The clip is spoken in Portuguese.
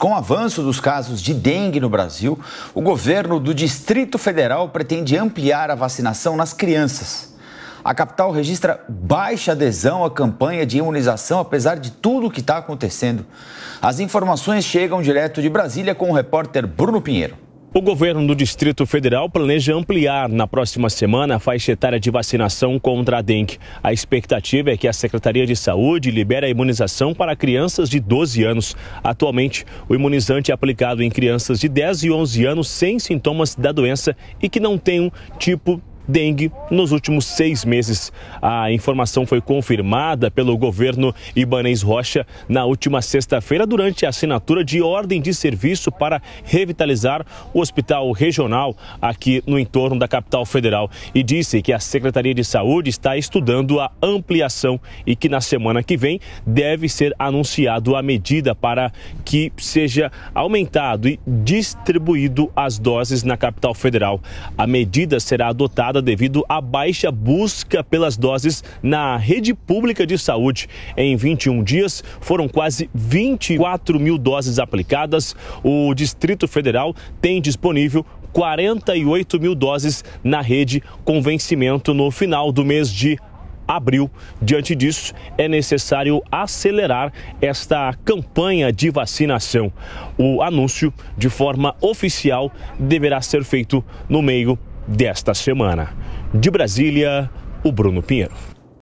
Com o avanço dos casos de dengue no Brasil, o governo do Distrito Federal pretende ampliar a vacinação nas crianças. A capital registra baixa adesão à campanha de imunização, apesar de tudo o que está acontecendo. As informações chegam direto de Brasília com o repórter Bruno Pinheiro. O governo do Distrito Federal planeja ampliar na próxima semana a faixa etária de vacinação contra a dengue. A expectativa é que a Secretaria de Saúde libere a imunização para crianças de 12 anos. Atualmente, o imunizante é aplicado em crianças de 10 e 11 anos sem sintomas da doença e que não tenham tipo dengue nos últimos seis meses. A informação foi confirmada pelo governo Ibanês Rocha na última sexta-feira durante a assinatura de ordem de serviço para revitalizar o hospital regional aqui no entorno da capital federal e disse que a Secretaria de Saúde está estudando a ampliação e que na semana que vem deve ser anunciado a medida para que seja aumentado e distribuído as doses na capital federal. A medida será adotada devido à baixa busca pelas doses na rede pública de saúde. Em 21 dias, foram quase 24 mil doses aplicadas. O Distrito Federal tem disponível 48 mil doses na rede com vencimento no final do mês de abril. Diante disso, é necessário acelerar esta campanha de vacinação. O anúncio, de forma oficial, deverá ser feito no meio desta semana. De Brasília, o Bruno Pinheiro.